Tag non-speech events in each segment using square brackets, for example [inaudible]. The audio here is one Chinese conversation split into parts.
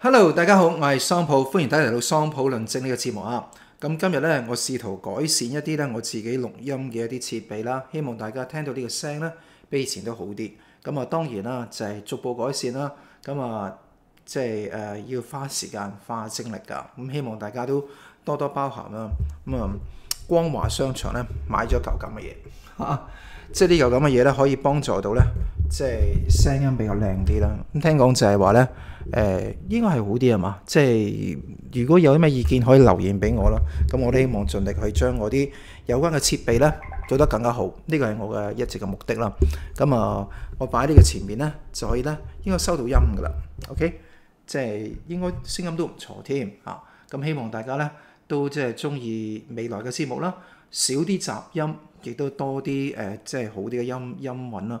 hello，大家好，我系桑普，欢迎大家嚟到桑普论证呢个节目啊。咁今日咧，我试图改善一啲咧我自己录音嘅一啲设备啦，希望大家听到呢个声咧，比以前都好啲。咁啊，当然啦，就系逐步改善啦。咁啊，即系诶，要花时间花精力噶。咁希望大家都多多包涵啦。咁啊，光华商场咧买咗嚿咁嘅嘢，[laughs] 即系呢嚿咁嘅嘢咧，可以帮助到咧。即係聲音比較靚啲啦。咁聽講就係話咧，誒應該係好啲啊嘛。即係如果有啲咩意見，可以留言俾我啦。咁我都希望盡力去將我啲有關嘅設備咧做得更加好。呢個係我嘅一直嘅目的啦。咁啊，我擺喺呢個前面咧，就可以咧應該收到音噶啦。OK，即係應該聲音都唔錯添啊。咁希望大家咧都即係中意未來嘅節目啦，少啲雜音，亦都多啲誒即係好啲嘅音音韻啦。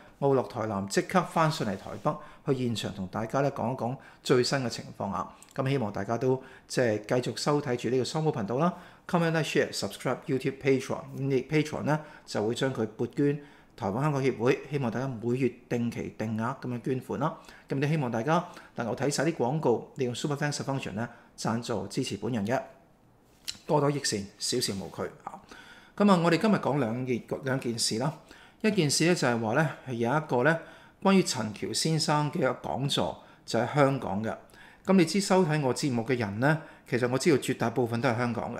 我落台南即刻翻上嚟台北去現場同大家咧講一講最新嘅情況啊！咁希望大家都即係繼續收睇住呢個 s u 頻道啦。Comment、Share、Subscribe YouTube Patreon 咁，你 Patreon 咧就會將佢撥捐台灣香港協會。希望大家每月定期定額咁樣捐款啦。咁都希望大家能夠睇晒啲廣告，利用 Super Thanks f u n c t i o n 咧贊助支持本人嘅多多益善，少少無愧啊！咁啊，我哋今日講兩件兩件事啦。一件事咧就係話咧係有一個咧關於陳橋先生嘅一講座就喺香港嘅。咁你知收睇我節目嘅人咧，其實我知道絕大部分都係香港嘅。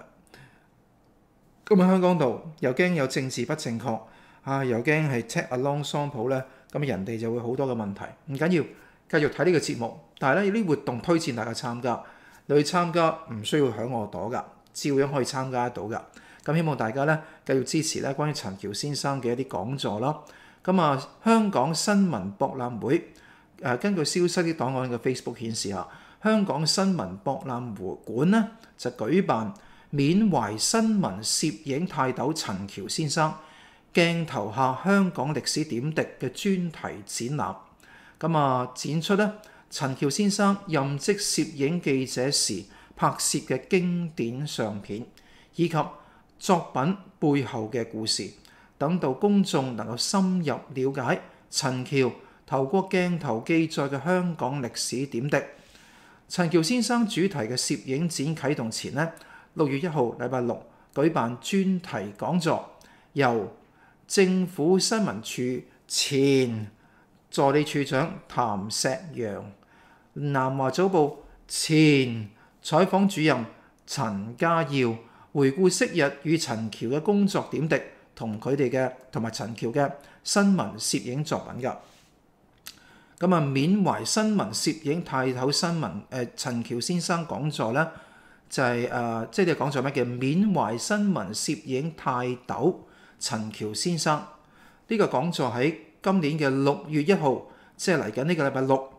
咁喺香港度又驚有政治不正確，啊又驚係 check 阿特朗普咧，咁人哋就會好多嘅問題。唔緊要，繼續睇呢個節目。但係咧有啲活動推薦大家參加，你去參加唔需要響我度噶，照樣可以參加得到噶。咁希望大家咧。繼續支持咧，關於陳橋先生嘅一啲講座啦。咁啊，香港新聞博覽會誒，根據消失啲檔案嘅 Facebook 顯示啊，香港新聞博覽會館咧就舉辦緬懷新聞攝影泰斗陳橋先生鏡頭下香港歷史點滴嘅專題展覽。咁啊，展出咧陳橋先生任職攝影記者時拍攝嘅經典相片，以及作品背後嘅故事，等到公眾能夠深入了解陳橋透過鏡頭記載嘅香港歷史點滴。陳橋先生主題嘅攝影展啟動前咧，六月一號禮拜六舉辦專題講座，由政府新聞處前助理處長譚石陽、南華早報前採訪主任陳家耀。回顾昔日与陈桥嘅工作点滴，同佢哋嘅同埋陈桥嘅新闻摄影作品噶。咁啊，缅怀新闻摄影泰斗新闻诶，陈桥先生讲座咧，就系诶，即系啲讲座咩叫缅怀新闻摄影泰斗陈桥先生？呢个讲座喺今年嘅六月一号，即系嚟紧呢个礼拜六，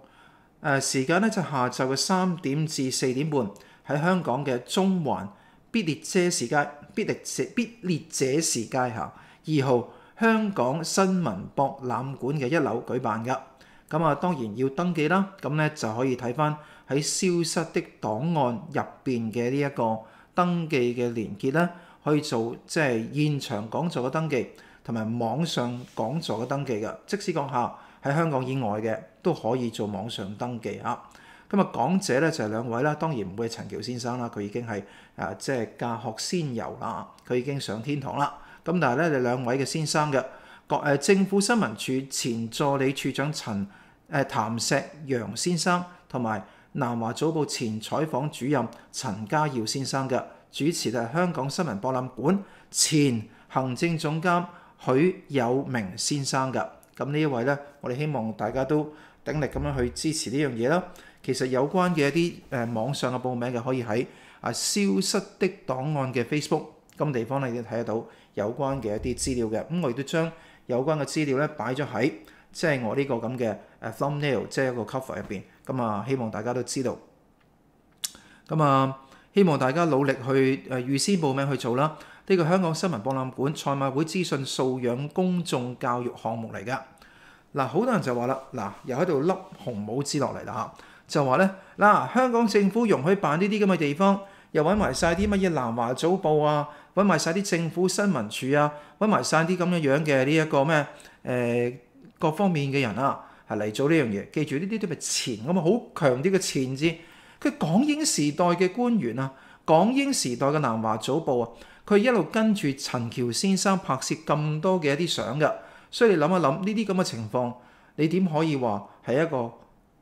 诶，时间咧就下昼嘅三点至四点半，喺香港嘅中环。必列者士街，必列士，必列者士街下二號香港新聞博覽館嘅一樓舉辦噶。咁啊，當然要登記啦。咁咧就可以睇翻喺消失的檔案入邊嘅呢一個登記嘅連結啦，可以做即係現場講座嘅登記，同埋網上講座嘅登記噶。即使講下喺香港以外嘅，都可以做網上登記啊。咁啊，講者咧就係兩位啦。當然唔會係陳橋先生啦，佢已經係啊，即係教學先遊啦，佢已經上天堂啦。咁但係咧，你兩位嘅先生嘅國誒政府新聞處前助理處長陳誒譚石陽先生，同埋南華早報前採訪主任陳家耀先生嘅主持，就係香港新聞博覽館前行政總監許有明先生嘅。咁呢一位咧，我哋希望大家都鼎力咁樣去支持呢樣嘢啦。其實有關嘅一啲誒網上嘅報名嘅，可以喺啊消失的檔案嘅 Facebook 咁地方咧，已睇得到有關嘅一啲資料嘅。咁我亦都將有關嘅資料咧擺咗喺即係我呢個咁嘅誒 thumbnail，即係一個 cover 入邊。咁啊，希望大家都知道。咁啊，希望大家努力去誒預先報名去做啦。呢個香港新聞博覽館賽馬會資訊素養公眾教育項目嚟噶。嗱，好多人就話啦，嗱又喺度笠紅帽子落嚟啦嚇。就話咧，嗱，香港政府容許辦呢啲咁嘅地方，又揾埋晒啲乜嘢南華早報啊，揾埋晒啲政府新聞處啊，揾埋晒啲咁嘅樣嘅呢一個咩？誒，各方面嘅人啊，係嚟做呢樣嘢。記住，呢啲都係前咁啊，好強啲嘅前字。佢港英時代嘅官員啊，港英時代嘅南華早報啊，佢一路跟住陳橋先生拍攝咁多嘅一啲相嘅，所以你諗一諗呢啲咁嘅情況，你點可以話係一個？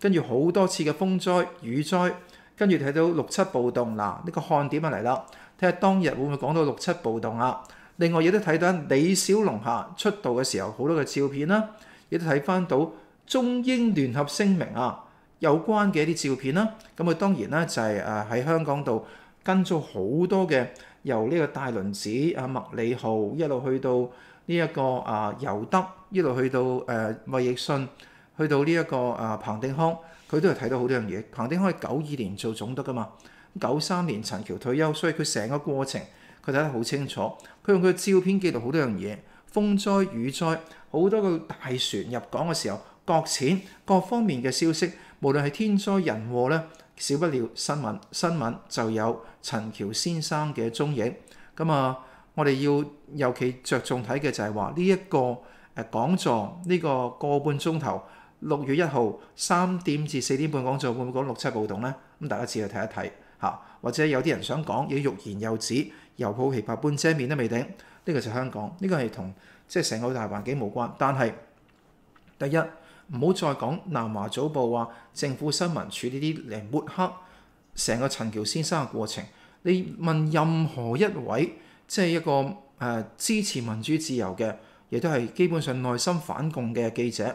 跟住好多次嘅風災、雨災，跟住睇到六七暴動嗱，呢個看點就嚟啦。睇下當日會唔會講到六七暴動啊？另外亦都睇到李小龍下出道嘅時候好多嘅照片啦，亦都睇翻到中英聯合聲明啊有關嘅一啲照片啦。咁佢當然咧就係誒喺香港度跟咗好多嘅由呢個大輪子啊麥理浩一路去到呢一個啊尤德一路去到誒魏奕迅。去到呢一個啊彭定康，佢都係睇到好多樣嘢。彭定康係九二年做總督噶嘛，九三年陳橋退休，所以佢成個過程佢睇得好清楚。佢用佢嘅照片記錄好多樣嘢，風災雨災，好多個大船入港嘅時候，國錢各方面嘅消息，無論係天災人禍咧，少不了新聞。新聞就有陳橋先生嘅蹤影。咁啊，我哋要尤其着重睇嘅就係話呢一個誒講座呢個個半鐘頭。六月一號三點至四點半講座會唔會講六七暴動呢？咁大家自己睇一睇嚇，或者有啲人想講，要欲言又止，又抱琵琶半遮面都未定。呢個就香港，呢個係同即係成個大環境無關。但係第一唔好再講南華早報話政府新聞處呢啲嚟抹黑成個陳橋先生嘅過程。你問任何一位即係一個誒支持民主自由嘅，亦都係基本上內心反共嘅記者。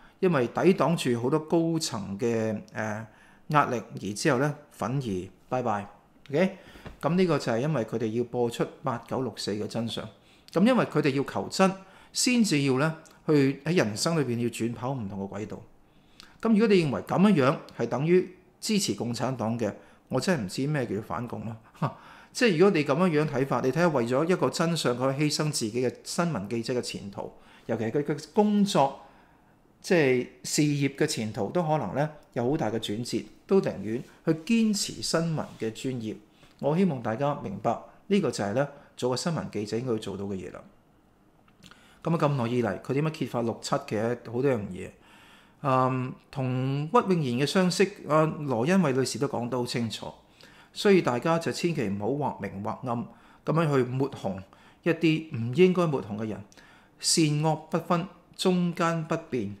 因為抵擋住好多高層嘅誒壓力，而之後咧反而拜拜，O K？咁呢個就係因為佢哋要播出八九六四嘅真相。咁因為佢哋要求真，先至要咧去喺人生裏邊要轉跑唔同嘅軌道。咁如果你認為咁樣樣係等於支持共產黨嘅，我真係唔知咩叫反共咯。[laughs] 即係如果你咁樣樣睇法，你睇下為咗一個真相，佢犧牲自己嘅新聞記者嘅前途，尤其佢佢工作。即係事業嘅前途都可能咧有好大嘅轉折，都寧願去堅持新聞嘅專業。我希望大家明白呢個就係咧做個新聞記者應該要做到嘅嘢啦。咁啊，咁耐以嚟佢點樣揭發六七嘅好多樣嘢，嗯，同屈永賢嘅相識啊，羅恩惠女士都講得好清楚，所以大家就千祈唔好畫明或暗，咁樣去抹紅一啲唔應該抹紅嘅人，善惡不分，中間不變。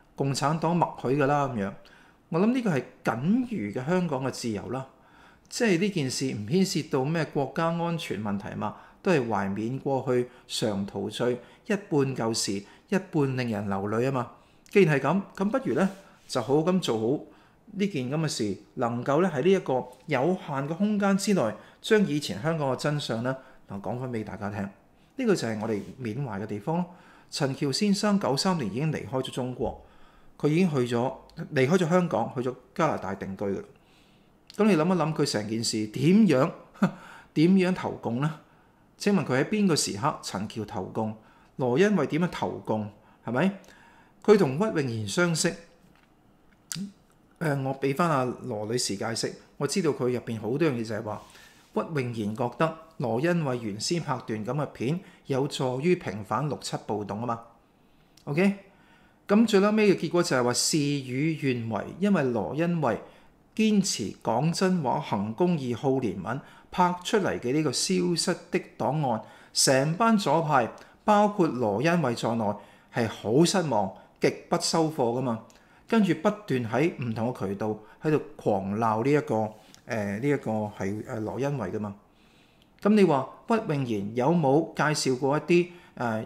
共產黨默許㗎啦，咁樣我諗呢個係僅餘嘅香港嘅自由啦，即係呢件事唔牽涉到咩國家安全問題嘛，都係懷緬過去常陶醉，一半舊時，一半令人流淚啊嘛。既然係咁，咁不如呢，就好好咁做好呢件咁嘅事，能夠咧喺呢一個有限嘅空間之內，將以前香港嘅真相能講翻俾大家聽。呢個就係我哋緬懷嘅地方咯。陳橋先生九三年已經離開咗中國。佢已經去咗，離開咗香港，去咗加拿大定居噶啦。咁你諗一諗，佢成件事點樣點樣投共呢？請問佢喺邊個時刻陳橋投共？羅恩慧點樣投共？係咪佢同屈永賢相識？誒，我俾翻阿羅女士解釋，我知道佢入邊好多樣嘢就係話，屈永賢覺得羅恩慧原先拍段咁嘅片，有助於平反六七暴動啊嘛。OK。咁最嬲尾嘅結果就係話事與願違，因為羅恩維堅持講真話、行公義、好憐憫，拍出嚟嘅呢個消失的檔案，成班左派包括羅恩維在內係好失望、極不收貨噶嘛，跟住不斷喺唔同嘅渠道喺度狂鬧呢一個誒呢一個係誒羅恩維噶嘛。咁你話屈永賢有冇介紹過一啲誒？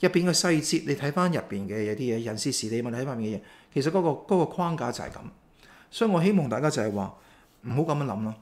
入邊嘅細節，你睇翻入邊嘅有啲嘢人事事理問睇翻面嘅嘢，其實嗰個嗰個框架就係咁。所以我希望大家就係話唔好咁樣諗咯。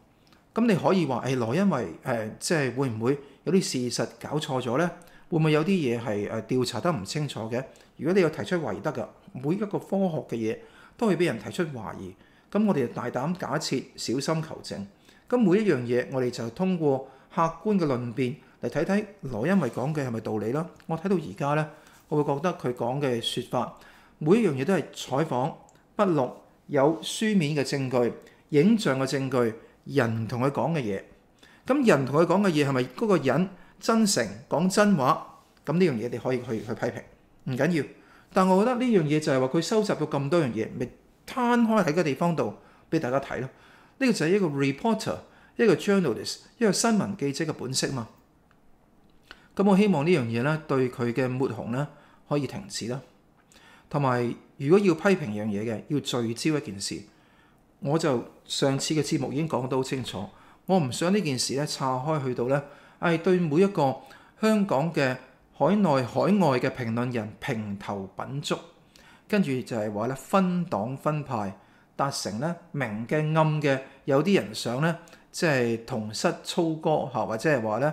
咁你可以話誒，來，因為誒即係會唔會有啲事實搞錯咗咧？會唔會有啲嘢係誒調查得唔清楚嘅？如果你有提出懷疑得㗎，每一個科學嘅嘢都會俾人提出懷疑。咁我哋就大膽假設，小心求證。咁每一樣嘢，我哋就通過客觀嘅論辯。嚟睇睇羅恩維講嘅係咪道理啦。我睇到而家咧，我會覺得佢講嘅説法每一樣嘢都係採訪筆錄有書面嘅證據、影像嘅證據、人同佢講嘅嘢。咁人同佢講嘅嘢係咪嗰個人真誠講真話？咁呢樣嘢你可以去去批評唔緊要，但我覺得呢樣嘢就係話佢收集到咁多樣嘢，咪攤開喺個地方度俾大家睇咯。呢個就係一個 reporter、一個 journalist、一個新聞記者嘅本色嘛。咁我希望呢樣嘢咧，對佢嘅抹紅咧可以停止啦。同埋，如果要批評樣嘢嘅，要聚焦一件事。我就上次嘅節目已經講得好清楚，我唔想呢件事咧岔開去到咧，係對每一個香港嘅、海內海外嘅評論人平頭品足，跟住就係話咧分黨分派，達成咧明嘅暗嘅，有啲人想咧即係同室操戈嚇，或者係話咧。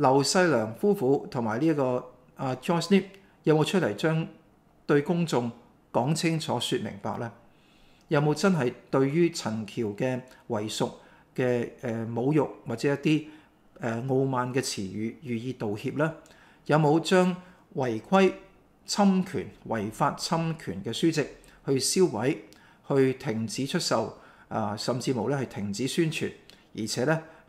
劉世良夫婦同埋呢個啊 Joyce n i p 有冇出嚟將對公眾講清楚説明白呢？有冇真係對於陳橋嘅遺屬嘅侮辱或者一啲誒傲慢嘅詞語予以道歉呢？有冇將違規侵權違法侵權嘅書籍去銷毀、去停止出售啊，甚至無咧係停止宣傳，而且呢？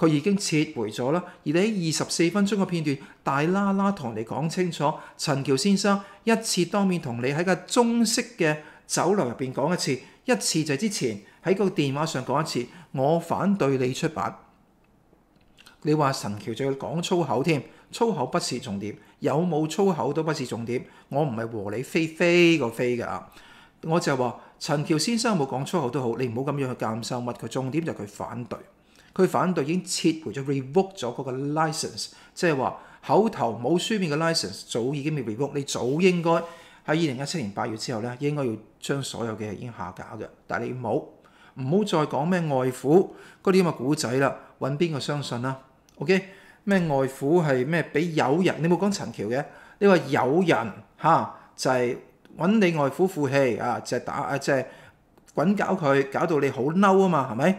佢已經撤回咗啦，而你喺二十四分鐘嘅片段大喇喇同你講清楚，陳橋先生一次當面同你喺個中式嘅酒樓入邊講一次，一次就之前喺個電話上講一次，我反對你出版。你話陳橋仲要講粗口添，粗口不是重點，有冇粗口都不是重點，我唔係和你飛飛個飛㗎。啊！我就話陳橋先生冇講粗口都好，你唔好咁樣去鑑收乜佢，重點就佢反對。佢反對已經撤回咗、r e v o k e 咗嗰個 license，即係話口頭冇書面嘅 license，早已經被 r e v o k e 你早應該喺二零一七年八月之後咧，應該要將所有嘅嘢已經下架嘅。但你冇，唔好再講咩外父嗰啲咁嘅古仔啦，揾邊個相信啦 o k 咩外父係咩？俾友人你冇講陳橋嘅，你話友人嚇就係揾你外父負氣啊，就係打啊，就係滾搞佢，搞到你好嬲啊嘛，係咪？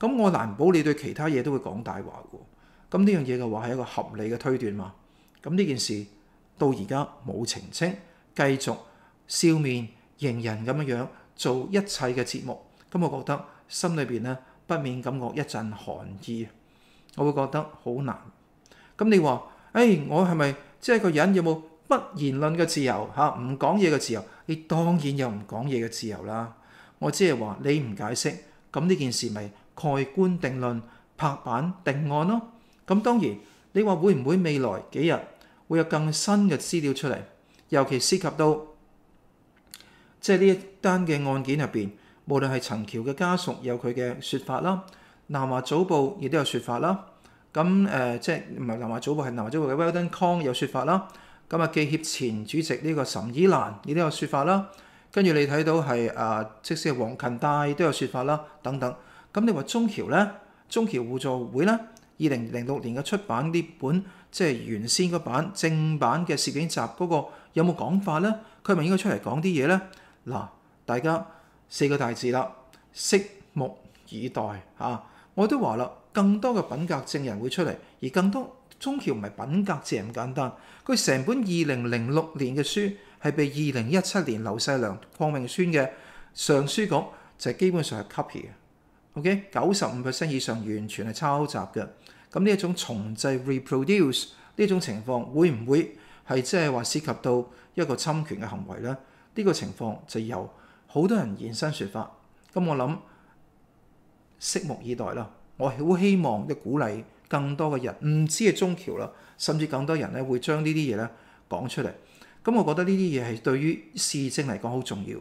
咁我難保你對其他嘢都會講大話喎。咁呢樣嘢嘅話係一個合理嘅推斷嘛？咁呢件事到而家冇澄清，繼續笑面迎人咁樣樣做一切嘅節目，咁我覺得心裏邊咧不免感覺一陣寒意。我會覺得好難。咁你話誒，我係咪即係個人有冇不言論嘅自由嚇？唔講嘢嘅自由？你當然有唔講嘢嘅自由啦。我只係話你唔解釋，咁呢件事咪？蓋棺定論、拍板定案咯。咁當然，你話會唔會未來幾日會有更新嘅資料出嚟？尤其涉及到即係呢一單嘅案件入邊，無論係陳橋嘅家屬有佢嘅說法啦，南華早報亦都有說法啦。咁誒，即係唔係南華早報係南華早報嘅 Weldon Kong 有說法啦。咁啊，記協前主席呢個岑以蘭亦都有說法啦。跟住你睇到係啊，即使係黃勤帶都有說法啦，等等。咁你話中橋咧，中橋互助會咧，二零零六年嘅出版呢本即係原先嗰版正版嘅攝影集嗰個有冇講法咧？佢係咪應該出嚟講啲嘢咧？嗱，大家四個大字啦，拭目以待嚇。我都話啦，更多嘅品格證人會出嚟，而更多中橋唔係品格，自人唔簡單。佢成本二零零六年嘅書係被二零一七年劉世良、邝永宣嘅上書講就係基本上係 copy 嘅。OK，九十五 percent 以上完全係抄襲嘅。咁呢一種重製 reproduce 呢種情況，會唔會係即係話涉及到一個侵權嘅行為呢？呢個情況就由好多人現身説法。咁我諗，拭目以待啦。我好希望一鼓勵更多嘅人，唔止係中橋啦，甚至更多人咧會將呢啲嘢咧講出嚟。咁我覺得呢啲嘢係對於市政嚟講好重要。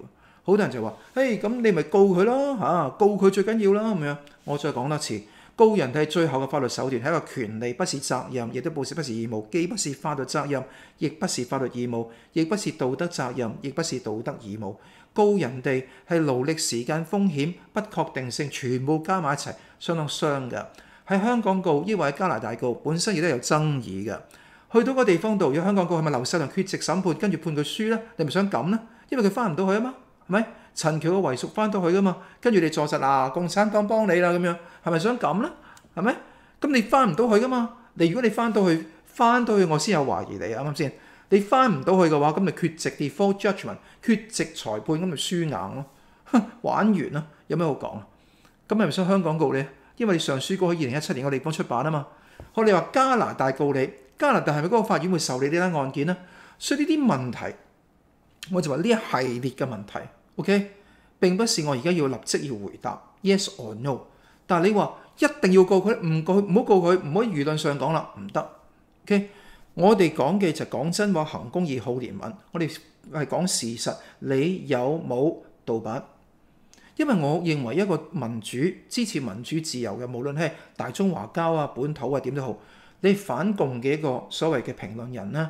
好多人就話：，嘿，咁你咪告佢咯，嚇，告佢最緊要啦，咁樣。我再講多次，告人哋最後嘅法律手段係一個權利，不是責任，亦都不是不是義務，既不是法律責任，亦不是法律義務，亦不是道德責任，亦不是道德義務。告人哋係勞力、時間、風險、不確定性，全部加埋一齊，相當傷嘅。喺香港告，依或喺加拿大告，本身亦都有爭議嘅。去到個地方度，要香港告，係咪劉世良缺席審判，跟住判佢輸咧？你咪想咁咧？因為佢翻唔到去啊嘛。咪陳橋嘅遺屬翻到去噶嘛？跟住你坐實啊，共產黨幫你啦咁樣，係咪想咁咧？係咪？咁你翻唔到去噶嘛？你如果你翻到去，翻到去我先有懷疑你，啱啱先？你翻唔到去嘅話，咁咪缺席 default judgment，缺席裁判咁咪輸硬咯，玩完咯，有咩好講啊？咁係咪想香港告你？因為你上書告喺二零一七年個地方出版啊嘛。我哋話加拿大告你，加拿大係咪嗰個法院會受理呢單案件咧？所以呢啲問題，我就話呢一系列嘅問題。O.K. 并不是我而家要立即要回答 yes or no，但系你话一定要告佢，唔告唔好告佢，唔可以舆论上讲啦，唔得。O.K. 我哋讲嘅就讲真话，行公义，好怜悯。我哋系讲事实，你有冇盗版？因为我认为一个民主支持民主自由嘅，无论係大中华交啊、本土啊点都好，你反共嘅一个所谓嘅评论人咧。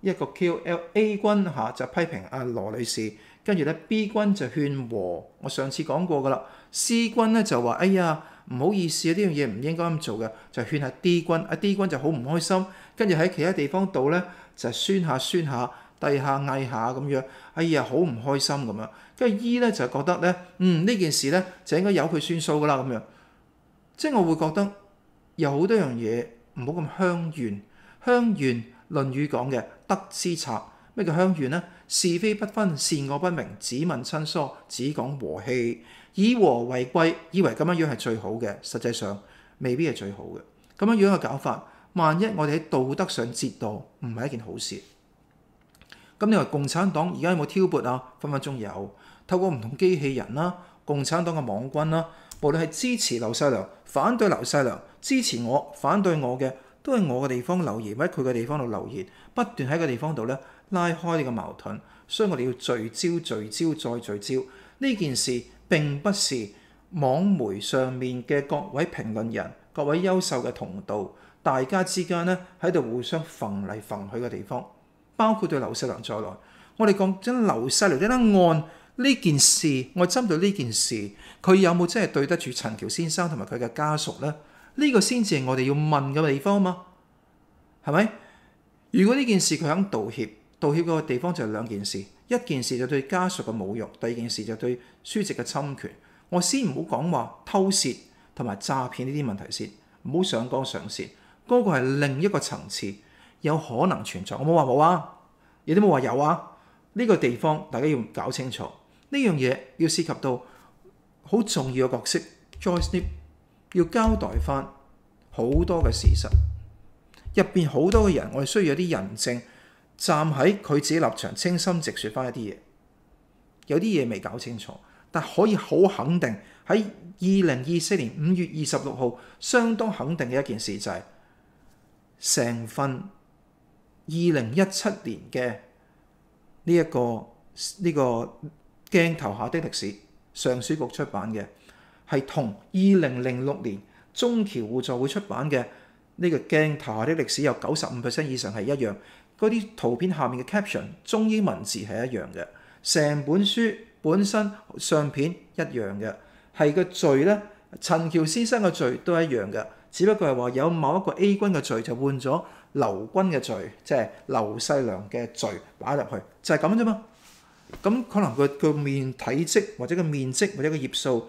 一個 Q L A 君嚇就批評阿羅女士，跟住咧 B 君就勸和。我上次講過噶啦，C 君咧就話：哎呀，唔好意思啊，呢樣嘢唔應該咁做嘅，就勸下 D 君。阿 D 君就好唔開心，跟住喺其他地方度咧就酸下酸下，低下嗌下咁樣。哎呀，好唔開心咁樣。跟住 E 咧就覺得咧，嗯呢件事咧就應該由佢宣訴噶啦咁樣。即係我會覺得有好多樣嘢唔好咁香怨。香怨《論語》講嘅。得之策。咩叫鄉怨呢？是非不分，善惡不明，只問親疏，只講和氣，以和為貴，以為咁樣樣係最好嘅，實際上未必係最好嘅。咁樣樣嘅搞法，萬一我哋喺道德上折墮，唔係一件好事。咁你話共產黨而家有冇挑撥啊？分分鐘有。透過唔同機器人啦，共產黨嘅網軍啦，無論係支持劉世良、反對劉世良、支持我、反對我嘅。都喺我嘅地方留言，或者佢嘅地方度留言，不斷喺個地方度咧拉開呢個矛盾，所以我哋要聚焦、聚焦再聚焦呢件事。並不是網媒上面嘅各位評論人、各位優秀嘅同道，大家之間咧喺度互相馮嚟馮去嘅地方，包括對劉世良在内，我哋講紧劉世良呢單案呢件事，我針對呢件事，佢有冇真係對得住陳乔先生同埋佢嘅家屬咧？呢個先至係我哋要問嘅地方嘛，係咪？如果呢件事佢肯道歉，道歉嘅地方就係兩件事，一件事就對家屬嘅侮辱，第二件事就對書籍嘅侵權。我先唔好講話偷窃同埋詐騙呢啲問題先，唔好上纲上線，嗰個係另一個層次，有可能存在。我冇話冇啊，有啲冇話有啊。呢個地方大家要搞清楚，呢樣嘢要涉及到好重要嘅角色。要交代翻好多嘅事實，入邊好多嘅人，我哋需要有啲人證站喺佢自己立場，清心直説翻一啲嘢。有啲嘢未搞清楚，但可以好肯定喺二零二四年五月二十六號，相當肯定嘅一件事就係成份二零一七年嘅呢一個呢個鏡頭下的歷史，上書局出版嘅。係同二零零六年中橋互助會出版嘅呢個鏡頭下的歷史有九十五 percent 以上係一樣，嗰啲圖片下面嘅 caption 中英文字係一樣嘅，成本書本身相片一樣嘅，係個罪咧陳橋先生嘅罪都一樣嘅，只不過係話有某一個 A 軍嘅罪就換咗劉軍嘅罪，即係劉世良嘅罪擺入去就係咁啫嘛。咁可能佢個面體積或者個面積或者個頁數。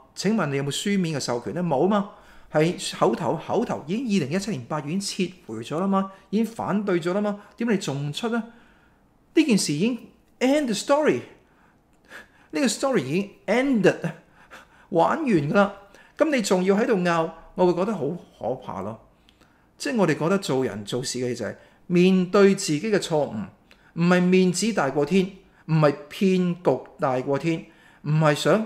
請問你有冇書面嘅授權咧？冇啊嘛，係口頭口頭已經二零一七年八月已經撤回咗啦嘛，已經反對咗啦嘛。點解你仲出咧？呢件事已經 end the story，呢個 story 已經 ended，玩完噶啦。咁你仲要喺度拗，我會覺得好可怕咯。即係我哋覺得做人做事嘅嘢就係面對自己嘅錯誤，唔係面子大過天，唔係騙局大過天，唔係想。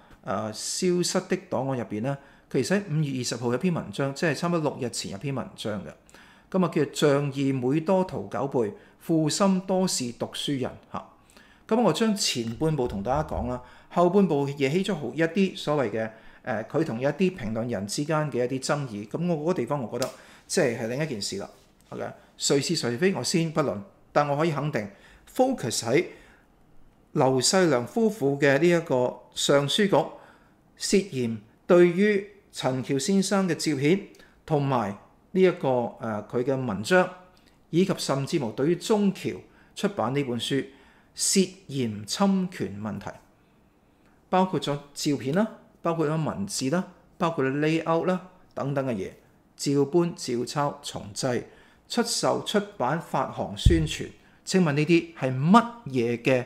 誒消失的檔案入邊咧，其實喺五月二十號一篇文章，即係差唔多六日前一篇文章嘅。咁啊叫做仗義每多屠九輩，負心多是讀書人嚇。咁我將前半部同大家講啦，後半部惹起咗好一啲所謂嘅誒，佢同一啲評論人之間嘅一啲爭議。咁我嗰個地方，我覺得即係係另一件事啦。係咪誰是誰非我先不論，但我可以肯定 focus 喺。劉世良夫婦嘅呢一個上書局涉嫌對於陳橋先生嘅照片同埋呢一個诶佢嘅文章，以及甚至乎對於中橋出版呢本書涉嫌侵權問題，包括咗照片啦，包括咗文字啦，包括咗 layout 啦等等嘅嘢，照搬照抄重製出售出版發行宣傳。請問呢啲係乜嘢嘅？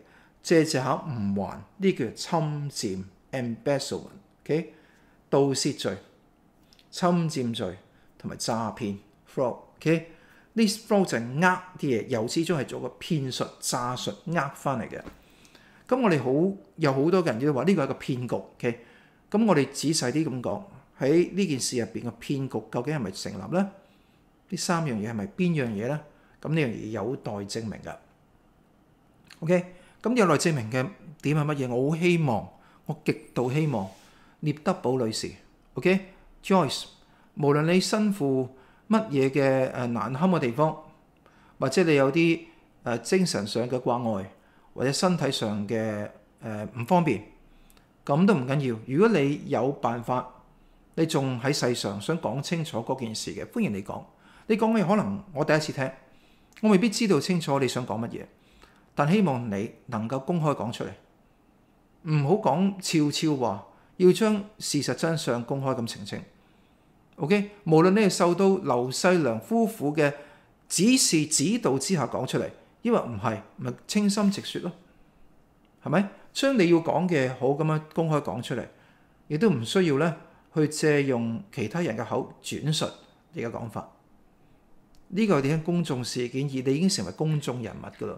借借下唔還，呢叫侵佔 （embezzlement）。O.K. 盜竊罪、侵佔罪同埋詐騙 （fraud）。O.K. 呢 fraud 就係呃啲嘢，由始終係做個騙術、詐術、呃翻嚟嘅。咁我哋好有好多人都話呢個係個騙局。O.K. 咁我哋仔細啲咁講喺呢件事入邊嘅騙局究竟係咪成立咧？呢三樣嘢係咪邊樣嘢咧？咁呢樣嘢有待證明㗎。O.K. 咁有來證明嘅點係乜嘢？我好希望，我極度希望，聂德寶女士，OK，Joyce，無論你身負乜嘢嘅誒難堪嘅地方，或者你有啲誒精神上嘅掛礙，或者身體上嘅誒唔方便，咁都唔緊要。如果你有辦法，你仲喺世上想講清楚嗰件事嘅，歡迎你講。你講嘅可能我第一次聽，我未必知道清楚你想講乜嘢。但希望你能夠公開講出嚟，唔好講悄悄話，要將事實真相公開咁澄清。O K，無論你係受到劉世良夫婦嘅指示指導之下講出嚟，因為唔係咪清心直说咯，係咪？將你要講嘅好咁樣公開講出嚟，亦都唔需要咧去借用其他人嘅口轉述你嘅講法。呢個係點公眾事件？而你已經成為公眾人物噶啦。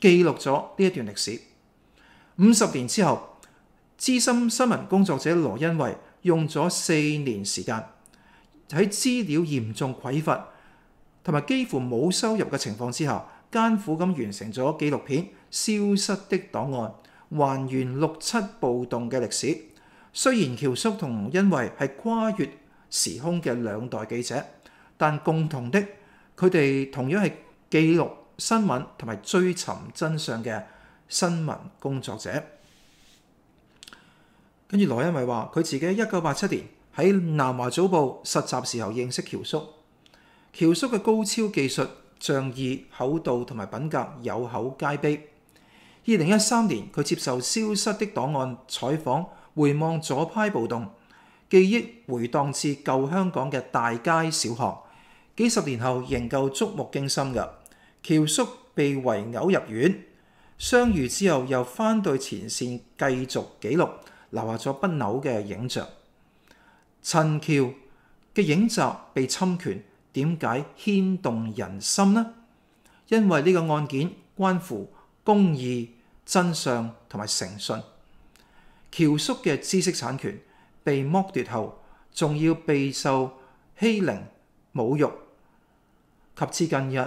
記錄咗呢一段歷史。五十年之後，資深新聞工作者羅恩惠用咗四年時間，喺資料嚴重匱乏同埋幾乎冇收入嘅情況之下，艱苦咁完成咗紀錄片《消失的檔案》，還原六七暴動嘅歷史。雖然喬叔同恩惠係跨越時空嘅兩代記者，但共同的佢哋同樣係記錄。新聞同埋追尋真相嘅新聞工作者，跟住羅恩咪話：佢自己一九八七年喺南華早報實習時候認識喬叔，喬叔嘅高超技術、仗義口道同埋品格有口皆碑。二零一三年佢接受《消失的檔案》採訪，回望左派暴動記憶，回盪至舊香港嘅大街小巷，幾十年後仍夠觸目驚心㗎，喬叔被圍殴入院，相愈之後又返對前線繼續記錄，留下咗不朽嘅影像。陳乔嘅影集被侵權，點解牽動人心呢？因為呢個案件關乎公義、真相同埋誠信。喬叔嘅知識產權被剝奪後，仲要備受欺凌、侮辱，及至近日。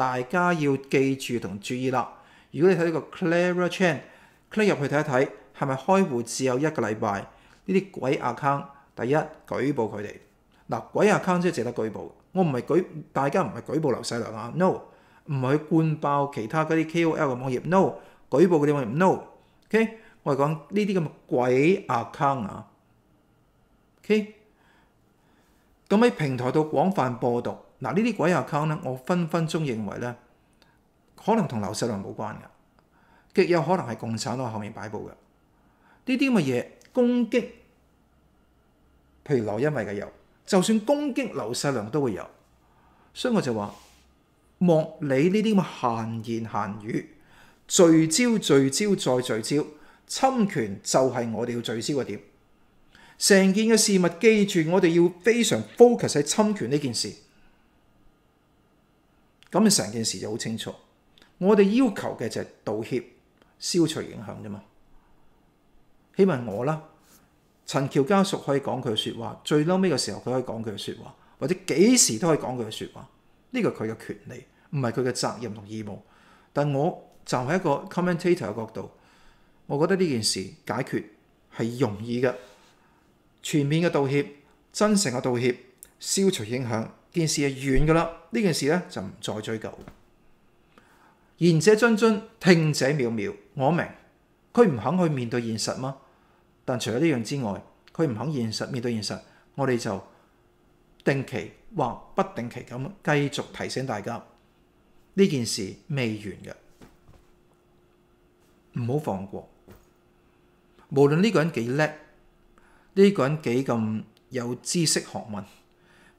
大家要記住同注意啦！如果你睇呢個 Clearer c h a n c l i c k 入去睇一睇係咪開户只有一個禮拜呢啲鬼 account？第一，舉報佢哋嗱鬼 account 真係值得舉報。我唔係舉大家唔係舉報劉世良啊，no，唔係去灌爆其他嗰啲 K O L 嘅網頁，no，舉報嗰啲網頁，no。OK，我係講呢啲咁嘅鬼 account 啊。OK，咁喺平台度廣泛播讀。嗱，呢啲鬼 account 咧，我分分鐘認為咧，可能同劉世良冇關嘅，極有可能係共產喺後面擺佈嘅。呢啲咁嘅嘢攻擊，譬如劉恩為嘅有，就算攻擊劉世良都會有。所以我就話，莫理呢啲咁嘅閒言閒語，聚焦聚焦再聚焦，侵權就係我哋要聚焦嘅點。成件嘅事物，記住我哋要非常 focus 喺侵權呢件事。咁成件事就好清楚，我哋要求嘅就係道歉、消除影響啫嘛。希望我啦，陳喬家屬可以講佢嘅説話，最嬲尾嘅時候佢可以講佢嘅説話，或者幾時都可以講佢嘅説話，呢個佢嘅權利，唔係佢嘅責任同義務。但我站喺一個 commentator 嘅角度，我覺得呢件事解決係容易嘅，全面嘅道歉、真誠嘅道歉、消除影響。件事系完噶啦，呢件事咧就唔再追究。言者谆谆，听者渺渺。我明佢唔肯去面对现实吗？但除咗呢样之外，佢唔肯现实面对现实，我哋就定期或不定期咁继续提醒大家，呢件事未完嘅，唔好放过。无论呢个人几叻，呢个人几咁有知识学问。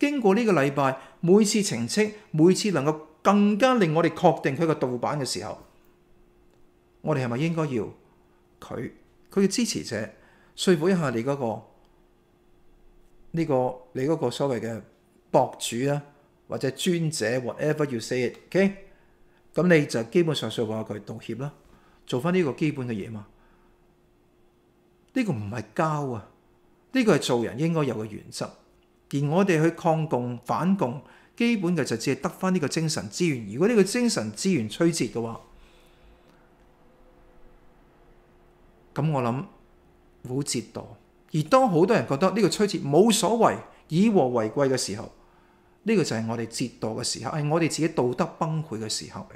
經過呢個禮拜，每次澄清，每次能夠更加令我哋確定佢個盜版嘅時候，我哋係咪應該要佢佢嘅支持者说服一下你嗰個呢個你嗰個所謂嘅博主啊，或者專者，whatever you say it，咁你就基本上说服下佢道歉啦，做翻呢個基本嘅嘢嘛。呢個唔係交啊，呢個係做人應該有嘅原則。而我哋去抗共反共，基本嘅就只系得翻呢个精神資源。如果呢個精神資源摧折嘅話，咁我諗好折墮。而當好多人覺得呢個摧折冇所謂，以和為貴嘅時候，呢個就係我哋折墮嘅時候，係我哋自己道德崩潰嘅時候嚟。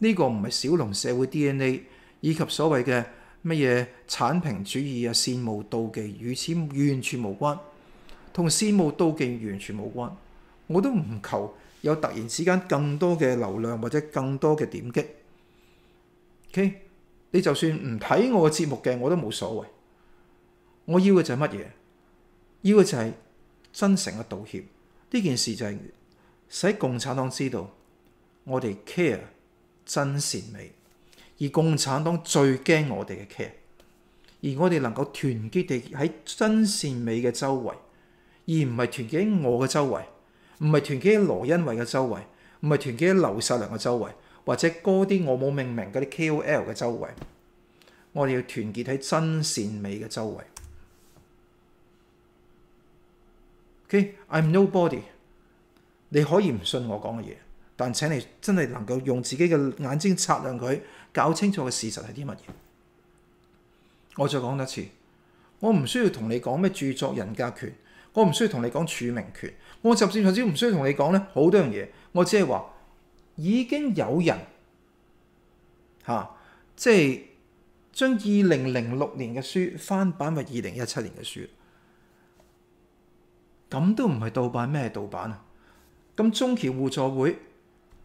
呢個唔係小龍社會 DNA，以及所謂嘅。乜嘢产平主义啊、羡慕妒忌，与此完全无关，同羡慕妒忌完全无关。我都唔求有突然之间更多嘅流量或者更多嘅点击。K，你就算唔睇我嘅节目嘅，我都冇所谓。我要嘅就系乜嘢？要嘅就系真诚嘅道歉。呢件事就系使共产党知道我哋 care 真善美。而共產黨最驚我哋嘅 care，而我哋能夠團結地喺真善美嘅周圍，而唔係團結喺我嘅周圍，唔係團結喺羅恩維嘅周圍，唔係團結喺劉世良嘅周圍，或者嗰啲我冇命名嗰啲 KOL 嘅周圍，我哋要團結喺真善美嘅周圍。Okay，I'm nobody，你可以唔信我講嘅嘢。但請你真係能夠用自己嘅眼睛擦亮佢，搞清楚嘅事實係啲乜嘢？我再講多次，我唔需要同你講咩著作人格權，我唔需要同你講署名權，我甚至甚至唔需要同你講咧好多樣嘢。我只係話已經有人嚇，即係將二零零六年嘅書翻版為二零一七年嘅書，咁都唔係盜版咩？盜版啊！咁中橋互助會。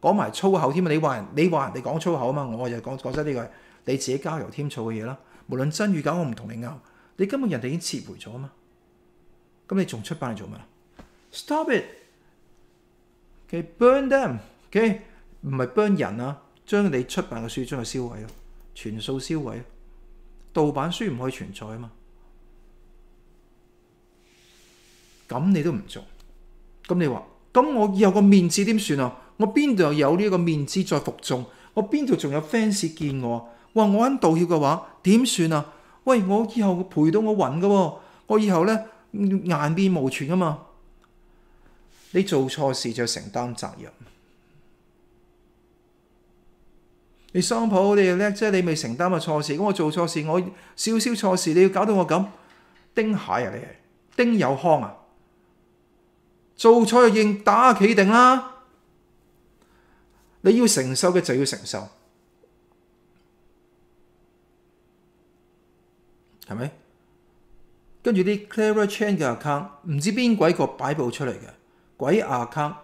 講埋粗口添啊！你話人，你話人哋講粗口啊嘛！我又講講真呢個，你自己加油添醋嘅嘢啦。無論真與假，我唔同你拗。你根本人哋已經撤回咗啊嘛！咁你仲出版嚟做咩啊？Stop it！Okay，burn t h e m o k 唔係 burn 人啊，將你出版嘅書將佢燒毀咯，全數燒毀盜版書唔可以存在啊嘛！咁你都唔做，咁你話，咁我以個面子點算啊？我邊度有呢个個面子在服眾？我邊度仲有 fans 見我？哇！我肯道歉嘅話點算啊？喂！我以後陪到我晕嘅喎，我以後咧颜面无存啊嘛！你做錯事就承担责任。你桑普你又叻啫，你未承担咪錯事？咁我做錯事，我少少錯事，你要搞到我咁丁蟹啊？你系丁有康啊？做錯就认，打企定啦！你要承受嘅就要承受，系咪？跟住啲 clearer c h a n 嘅 account 唔知边鬼个摆布出嚟嘅鬼 account，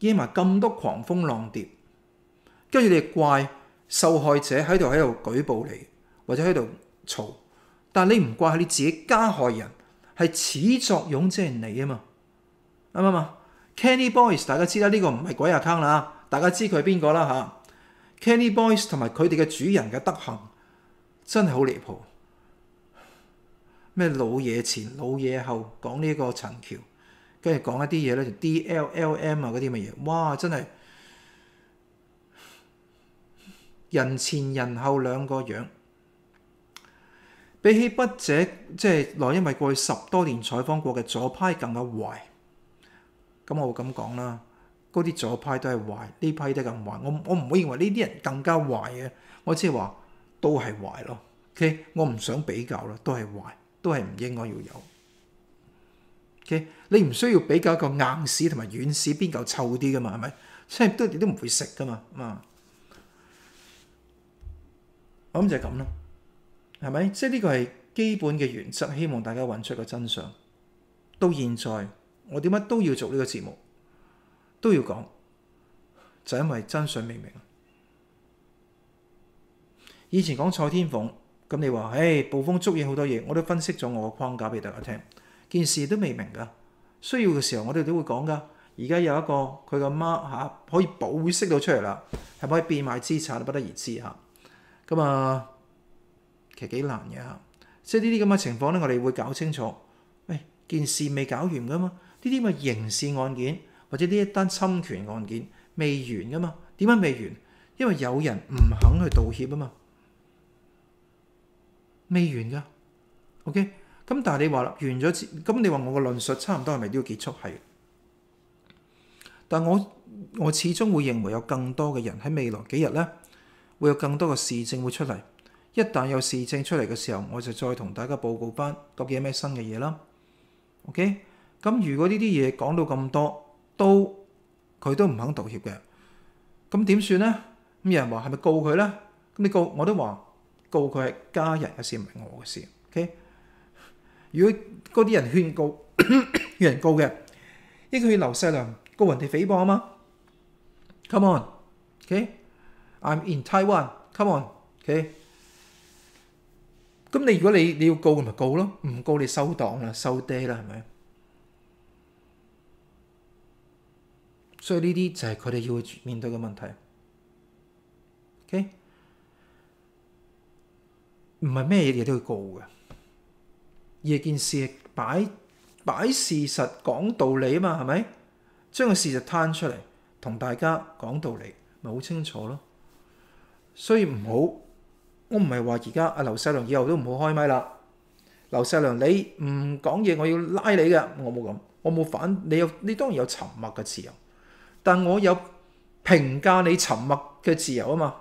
惹埋咁多狂風浪蝶，跟住你怪受害者喺度喺度舉报你，或者喺度嘈，但你唔怪系你自己加害人，系始作俑者系你啊嘛，啱唔啱？Canny Boys，大家知啦，呢個唔係鬼阿坑啦大家知佢係邊個啦吓。Canny Boys 同埋佢哋嘅主人嘅德行真係好离谱，咩老嘢前、老嘢後講呢個陈橋，跟住講一啲嘢咧，D L L M 啊嗰啲乜嘢，哇真係人前人後兩個樣，比起筆者即係來，因為過去十多年採訪過嘅左派更加壞。咁我咁講啦，嗰啲左派都係壞，呢批都咁壞。我我唔會認為呢啲人更加壞嘅，我只係話都係壞咯。O.K. 我唔想比較咯，都係壞，都係唔應該要有。O.K. 你唔需要比較個硬屎同埋軟屎邊嚿臭啲噶嘛？係咪？即係都都唔會食噶嘛？咁就係咁咯，係咪？即係呢個係基本嘅原則，希望大家揾出個真相。到現在。我點解都要做呢個節目，都要講，就因為真相未明。以前講蔡天鳳，咁你話，唉，暴風捉影好多嘢，我都分析咗我嘅框架俾大家聽。件事都未明噶，需要嘅時候我哋都會講噶。而家有一個佢嘅媽吓可以保釋到出嚟啦，係咪變賣資產不得而知吓。咁啊，其實幾難嘅吓，即係呢啲咁嘅情況咧，我哋會搞清楚。喂，件事未搞完噶嘛？呢啲咪刑事案件或者呢一單侵權案件未完噶嘛？點解未完？因為有人唔肯去道歉啊嘛，未完噶。OK，咁但係你話啦，完咗，咁你話我個論述差唔多係咪都要結束？係。但我我始終會認為有更多嘅人喺未來幾日咧，會有更多嘅事證會出嚟。一旦有事證出嚟嘅時候，我就再同大家報告翻究竟有咩新嘅嘢啦。OK。咁如果呢啲嘢講到咁多，都佢都唔肯道歉嘅，咁點算呢？咁有人話係咪告佢呢？咁你告我都話告佢係家人嘅事，唔係我嘅事。OK，如果嗰啲人勸告，[coughs] 有人告嘅，應該去劉世良告人哋誹謗啊嘛。Come on，OK，I'm in Taiwan。Come on，OK。咁你如果你你要告，咪告咯，唔告你收檔啦，收爹啦，係咪？所以呢啲就係佢哋要面對嘅問題。OK，唔係咩嘢都要告嘅，而件事摆擺事實講道理啊嘛，係咪將個事實攤出嚟同大家講道理咪好清楚咯？所以唔好我唔係話而家阿劉世良以後都唔好開麦啦。劉世良，你唔講嘢，我要拉你嘅。我冇咁，我冇反你有你當然有沉默嘅自由。但我有評價你沉默嘅自由啊嘛，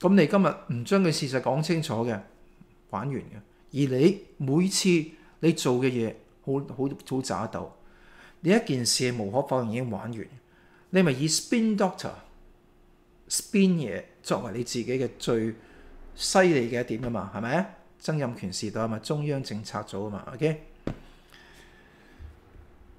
咁你今日唔將嘅事實講清楚嘅，玩完嘅。而你每次你做嘅嘢好好好渣到，你一件事無可否認已經玩完。你咪以 Spin Doctor Spin 嘢作為你自己嘅最犀利嘅一點啊嘛，係咪曾荫權时代啊嘛，中央政策組啊嘛，OK。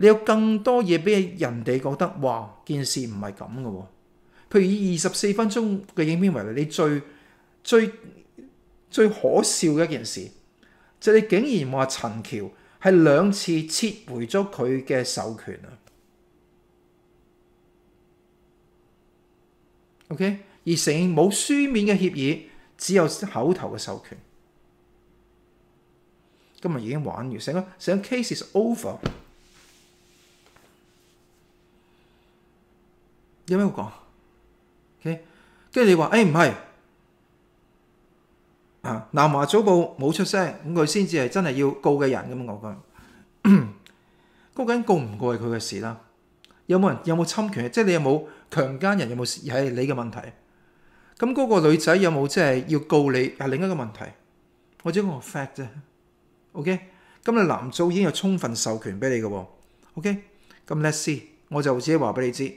你有更多嘢俾人哋覺得，哇！件事唔係咁嘅喎。譬如以二十四分鐘嘅影片為例，你最最最可笑嘅一件事，就係你竟然話陳橋係兩次撤回咗佢嘅授權啊。OK，而承冇書面嘅協議，只有口頭嘅授權。今日已經玩完，成個成個 case is over。有咩好講？OK，跟住你話：，诶唔係啊？南華早報冇出聲，咁佢先至係真係要告嘅人咁樣講嘅。嗰 [clears throat] 人告唔告係佢嘅事啦。有冇人有冇侵權？即係你有冇強奸人？有冇事係你嘅問題？咁嗰個女仔有冇即係要告你？係另一個問題。我者我 fact 啫。OK，咁你南组已經有充分授權俾你嘅喎。OK，咁 let's see，我就只己話俾你知。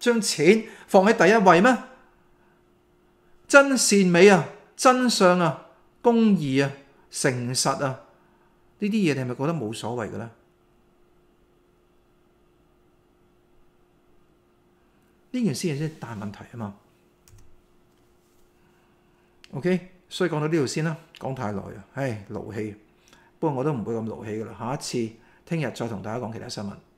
将钱放喺第一位咩？真善美啊，真相啊，公义啊，诚实啊，呢啲嘢你系咪觉得冇所谓嘅咧？呢件事系大问题啊嘛。OK，所以讲到呢度先啦，讲太耐啊，唉，劳气。不过我都唔会咁劳气噶啦，下一次听日再同大家讲其他新闻。